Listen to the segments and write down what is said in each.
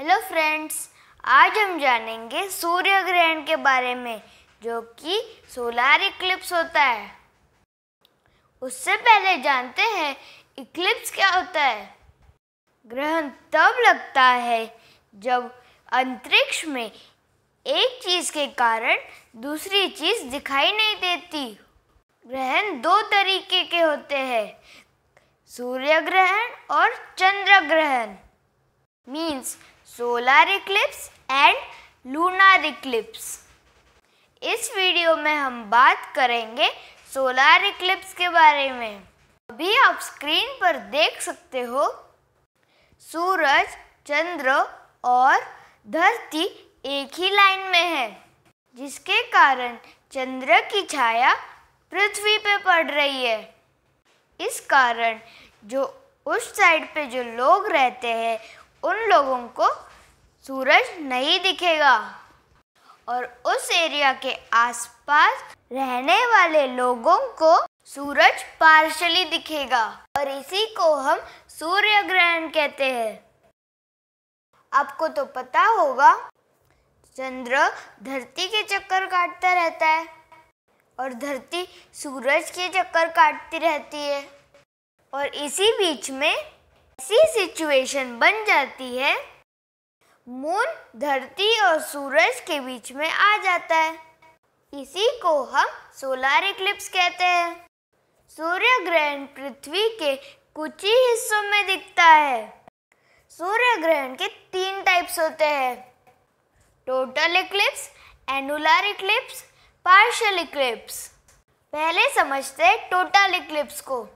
Hello friends आज हम जानेंगे सूर्य ग्रहण के बारे में जो कि सोलार इक्लिप्स होता है उससे पहले जानते हैं इक्लिप्स क्या होता है ग्रहण तब लगता है जब अंतरिक्ष में एक चीज के कारण दूसरी चीज दिखाई नहीं देती ग्रहण दो तरीके के होते हैं सूर्य ग्रहण और चंद्र ग्रहण means solar eclipse and lunar eclipse इस वीडियो में हम बात करेंगे सोलर इक्लिप्स के बारे में अभी आप स्क्रीन पर देख सकते हो सूरज चंद्र और धरती एक ही लाइन में है जिसके कारण चंद्र की छाया पृथ्वी पे पड़ रही है इस कारण जो उस साइड पे जो लोग रहते हैं उन लोगों को सूरज नहीं दिखेगा और उस एरिया के आसपास रहने वाले लोगों को सूरज पार्शली दिखेगा और इसी को हम सूर्य ग्रहण कहते हैं आपको तो पता होगा चंद्र धरती के चक्कर काटता रहता है और धरती सूरज के चक्कर काटती रहती है और इसी बीच में ऐसी सिचुएशन बन जाती है मून धरती और सूरज के बीच में आ जाता है इसी को हम सोलार इक्लिप्स कहते हैं सूर्य ग्रहण पृथ्वी के कुछ ही हिस्सों में दिखता है सूर्य ग्रहण के तीन टाइप्स होते हैं total eclipse annular eclipse partial eclipse पहले समझते हैं टोटल इक्लिप्स को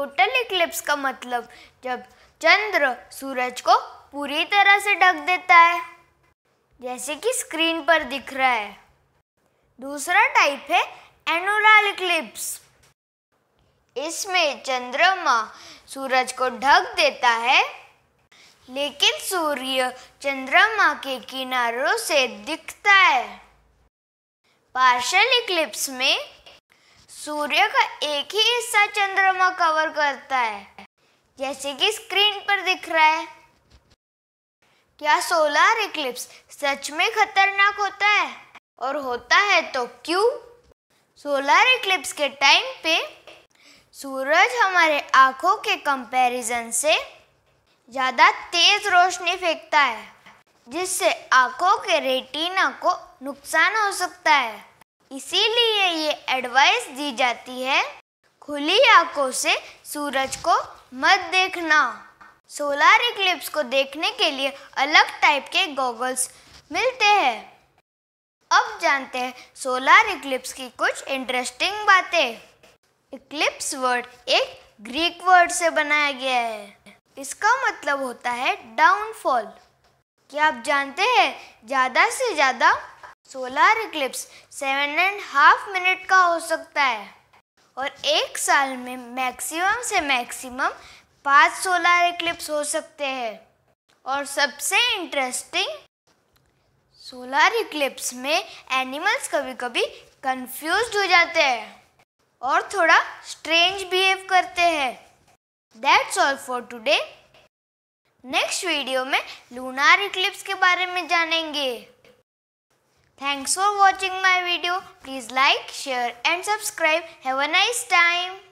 टोटल इक्लिप्स का मतलब जब चंद्र सूरज को पूरी तरह से ढक देता है जैसे कि स्क्रीन पर दिख रहा है दूसरा टाइप है एनोरल इक्लिप्स इसमें चंद्रमा सूरज को ढक देता है लेकिन सूर्य चंद्रमा के किनारों से दिखता है पार्शल इक्लिप्स में सूर्य का एक ही हिस्सा चंद्रमा कवर करता है जैसे कि स्क्रीन पर दिख रहा है क्या सोलार इक्लिप्स सच में खतरनाक होता है और होता है तो क्यों सोलार इक्लिप्स के टाइम पे सूरज हमारे आँखों के कंपैरिजन से ज़्यादा तेज़ रोशनी फेंकता है जिससे आँखों के रेटिना को नुकसान हो सकता है इसीलिए ये एडवाइस दी जाती है खुली आंखों से सूरज को मत देखना सोलार इक्लिप्स को देखने के लिए अलग टाइप के गॉगल्स मिलते हैं अब जानते हैं सोलार इक्लिप्स की कुछ इंटरेस्टिंग बातें इक्लिप्स वर्ड एक ग्रीक वर्ड से बनाया गया है इसका मतलब होता है डाउनफॉल क्या आप जानते हैं ज़्यादा से ज़्यादा solar eclipse seven and half minute का हो सकता है और एक साल में मैक्सिमम से मैक्सिमम पांच सोलर इक्लिप्स हो सकते हैं और सबसे इंटरेस्टिंग सोलर इक्लिप्स में एनिमल्स कभी कभी कंफ्यूज हो जाते हैं और थोड़ा स्ट्रेंज बिहेव करते हैं that's all for today next video में लूनार इक्लिप्स के बारे में जानेंगे Thanks for watching my video. Please like, share and subscribe. Have a nice time.